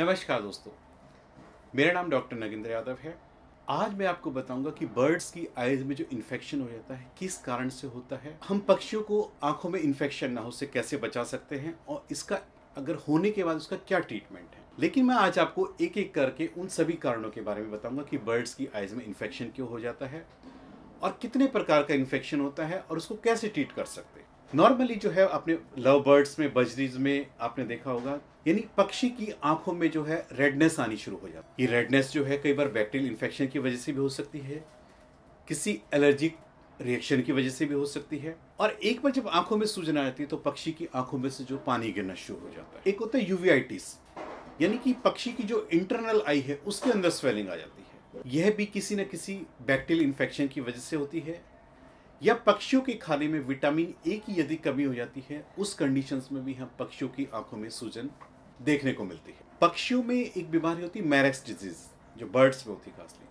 नमस्कार दोस्तों मेरा नाम डॉक्टर नगेंद्र यादव है आज मैं आपको बताऊंगा कि बर्ड्स की आईज में जो इन्फेक्शन हो जाता है किस कारण से होता है हम पक्षियों को आंखों में इन्फेक्शन ना हो से कैसे बचा सकते हैं और इसका अगर होने के बाद उसका क्या ट्रीटमेंट है लेकिन मैं आज आपको एक एक करके उन सभी कारणों के बारे में बताऊंगा कि बर्ड्स की आईज में इन्फेक्शन क्यों हो जाता है और कितने प्रकार का इन्फेक्शन होता है और उसको कैसे ट्रीट कर सकते हैं नॉर्मली जो है अपने लव बर्ड्स में बजरीज में आपने देखा होगा यानी पक्षी की आंखों में जो है रेडनेस आनी शुरू हो जाती है ये रेडनेस जो है कई बार बैक्टीरियल इन्फेक्शन की वजह से भी हो सकती है किसी एलर्जिक रिएक्शन की वजह से भी हो सकती है और एक बार जब आंखों में सूजन आती है तो पक्षी की आंखों में से जो पानी गिरना शुरू हो जाता है एक होता है यूवीआईटिस यानी कि पक्षी की जो इंटरनल आई है उसके अंदर स्वेलिंग आ जाती है यह भी किसी न किसी बैक्टीरियल इन्फेक्शन की वजह से होती है या पक्षियों के खाने में विटामिन ए की यदि कमी हो जाती है उस कंडीशंस में भी हम पक्षियों की आंखों में सूजन देखने को मिलती है पक्षियों में एक बीमारी होती है मैरेक्स डिजीज जो बर्ड्स में होती है खासली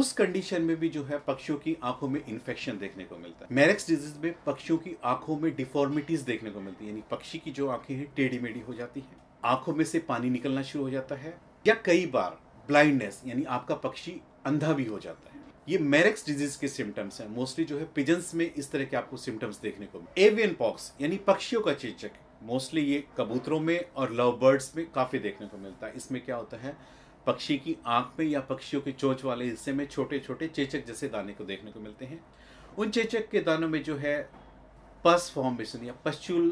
उस कंडीशन में भी जो है पक्षियों की आंखों में इन्फेक्शन देखने को मिलता है मैरेक्स डिजीज में पक्षियों की आंखों में डिफॉर्मिटीज देखने को मिलती है यानी पक्षी की जो आंखें हैं टेढ़ी मेढ़ी हो जाती है आंखों में से पानी निकलना शुरू हो जाता है या कई बार ब्लाइंडनेस यानी आपका पक्षी अंधा भी हो जाता है ये मेरेक्स डिजीज के सिम्टम्स हैं मोस्टली जो है पिजन्स में इस तरह के आपको सिम्टम्स देखने को मिले एवियन पॉक्स यानी पक्षियों का चेचक मोस्टली ये कबूतरों में और लव बर्ड्स में काफ़ी देखने को मिलता है इसमें क्या होता है पक्षी की आंख में या पक्षियों के चोच वाले हिस्से में छोटे छोटे चेचक जैसे दाने को देखने को मिलते हैं उन चेचक के दानों में जो है पस फॉर्मेशन या पश्चुल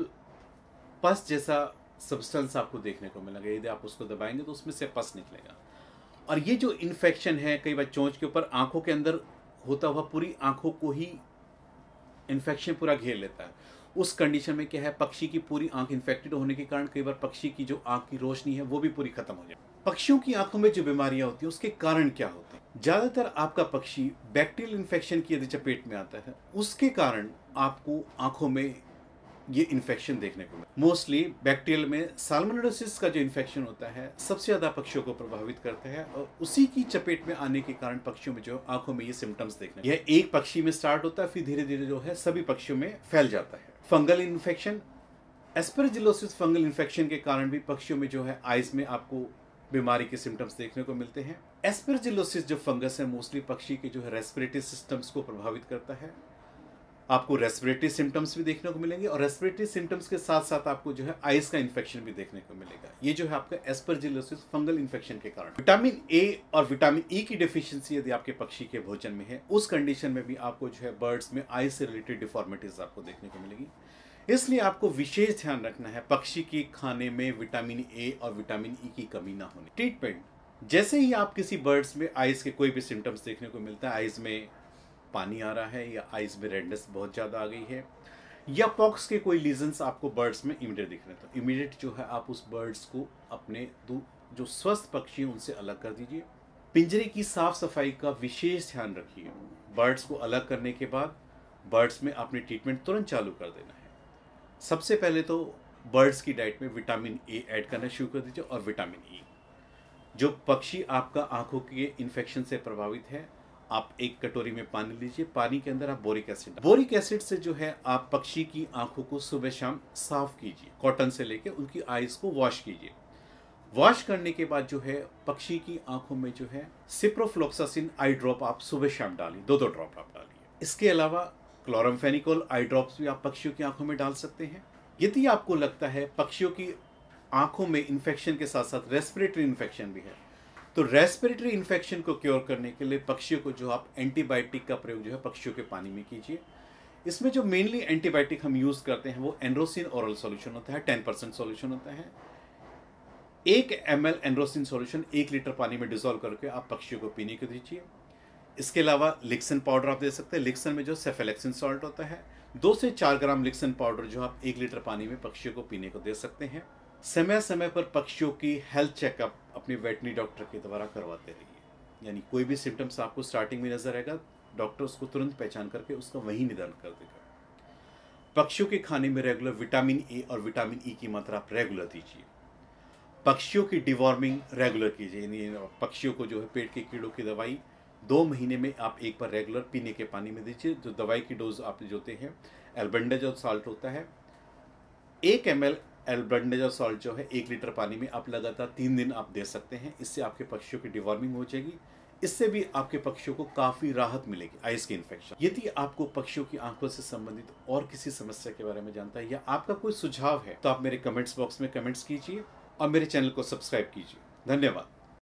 पस जैसा सब्सटेंस आपको देखने को मिलेगा यदि आप उसको दबाएंगे तो उसमें से पस निकलेगा और ये जो इन्फेक्शन है कई बार चोंच के ऊपर आंखों के अंदर होता हुआ पूरी आंखों को ही इन्फेक्शन पूरा घेर लेता है उस कंडीशन में क्या है पक्षी की पूरी आंख इन्फेक्टेड होने के कारण कई बार पक्षी की जो आंख की रोशनी है वो भी पूरी खत्म हो जाए पक्षियों की आंखों में जो बीमारियां होती हैं उसके कारण क्या होते हैं ज्यादातर आपका पक्षी बैक्टीरियल इन्फेक्शन की यदि चपेट में आता है उसके कारण आपको आंखों में ये इन्फेक्शन देखने को मिला मोस्टली बैक्टीरियल में साल्मोनेडोसिस का जो इन्फेक्शन होता है सबसे ज़्यादा पक्षियों को प्रभावित करता है और उसी की चपेट में आने के कारण पक्षियों में जो आंखों में ये सिम्टम्स देखने यह एक पक्षी में स्टार्ट होता है फिर धीरे धीरे जो है सभी पक्षियों में फैल जाता है fungal infection aspergillosis fungal infection के कारण भी पक्षियों में जो है आइज में आपको बीमारी के सिम्टम्स देखने को मिलते हैं एस्परजिलोसिस जो फंगस है मोस्टली पक्षी के जो है रेस्पिरेटरी सिस्टम्स को प्रभावित करता है आपको रेस्पिरेटरी सिम्टम्स भी देखने को मिलेंगे और रेस्पिरेटरी सिम्टम्स के साथ साथ आपको जो है आइस का इन्फेक्शन भी देखने को मिलेगा ये जो है आपका एस्परजिलोसिस फंगल इन्फेक्शन के कारण विटामिन ए और विटामिन ई e की डिफिशियंसी यदि आपके पक्षी के भोजन में है उस कंडीशन में भी आपको जो है बर्ड्स में आइस से रिलेटेड डिफॉर्मिटीज आपको देखने को मिलेगी इसलिए आपको विशेष ध्यान रखना है पक्षी के खाने में विटामिन ए और विटामिन ई e की कमी ना होने ट्रीटमेंट जैसे ही आप किसी बर्ड्स में आइस के कोई भी सिम्टम्स देखने को मिलता है आइज में पानी आ रहा है या आइज में रेडनेस बहुत ज़्यादा आ गई है या पॉक्स के कोई लीजन्स आपको बर्ड्स में इमीडिएट दिख रहे हैं तो इमीडिएट जो है आप उस बर्ड्स को अपने जो स्वस्थ पक्षी हैं उनसे अलग कर दीजिए पिंजरे की साफ सफाई का विशेष ध्यान रखिए बर्ड्स को अलग करने के बाद बर्ड्स में आपने ट्रीटमेंट तुरंत चालू कर देना है सबसे पहले तो बर्ड्स की डाइट में विटामिन ए ऐड करना शुरू कर दीजिए और विटामिन ई e. जो पक्षी आपका आंखों के इन्फेक्शन से प्रभावित है आप एक कटोरी में पानी लीजिए पानी के अंदर आप बोरिक एसिड बोरिक एसिड से जो है आप पक्षी की आंखों को सुबह शाम साफ कीजिए कॉटन से लेके उनकी आईज को वॉश कीजिए वॉश करने के बाद जो है पक्षी की आंखों में जो है सिप्रोफ्लोक्सासिन आई ड्रॉप आप सुबह शाम डालिए दो दो ड्रॉप आप डालिए इसके अलावा क्लोरमफेनिकोल आई ड्रॉप्स भी आप पक्षियों की आंखों में डाल सकते हैं यदि आपको लगता है पक्षियों की आंखों में इन्फेक्शन के साथ साथ रेस्पिरेटरी इन्फेक्शन भी है तो रेस्पिरेटरी इन्फेक्शन को क्योर करने के लिए पक्षियों को जो आप एंटीबायोटिक का प्रयोग जो है पक्षियों के पानी में कीजिए इसमें जो मेनली एंटीबायोटिक हम यूज़ करते हैं वो एंड्रोसिन ओरल सॉल्यूशन होता है टेन परसेंट सोल्यूशन होता है एक एम एल एनरोसिन सोल्यूशन एक लीटर पानी में डिजोल्व करके आप पक्षियों को पीने को दीजिए इसके अलावा लिक्सन पाउडर आप दे सकते हैं लिक्सन में जो सेफेलेक्सिन सॉल्ट होता है दो से चार ग्राम लिक्सन पाउडर जो आप एक लीटर पानी में पक्षियों को पीने को दे सकते हैं समय समय पर पक्षियों की हेल्थ चेकअप अपने वेटनरी डॉक्टर के द्वारा करवाते रहिए यानी कोई भी सिम्टम्स आपको स्टार्टिंग में नजर आएगा डॉक्टर उसको तुरंत पहचान करके उसका वही निदान कर देगा पक्षियों के खाने में रेगुलर विटामिन ए और विटामिन ई e की मात्रा आप रेगुलर दीजिए पक्षियों की डिवॉर्मिंग रेगुलर कीजिए यानी पक्षियों को जो है पेट के कीड़ों की दवाई दो महीने में आप एक बार रेगुलर पीने के पानी में दीजिए जो दवाई की डोज आप जोते हैं एल्बेंडेज और साल्ट होता है एक एम एल एल्ब्रंडेज और सॉल्ट जो है एक लीटर पानी में आप लगातार तीन दिन आप दे सकते हैं इससे आपके पक्षियों की डिवॉर्मिंग हो जाएगी इससे भी आपके पक्षियों को काफ़ी राहत मिलेगी आइस के इन्फेक्शन यदि आपको पक्षियों की आंखों से संबंधित और किसी समस्या के बारे में जानता है या आपका कोई सुझाव है तो आप मेरे कमेंट्स बॉक्स में कमेंट्स कीजिए और मेरे चैनल को सब्सक्राइब कीजिए धन्यवाद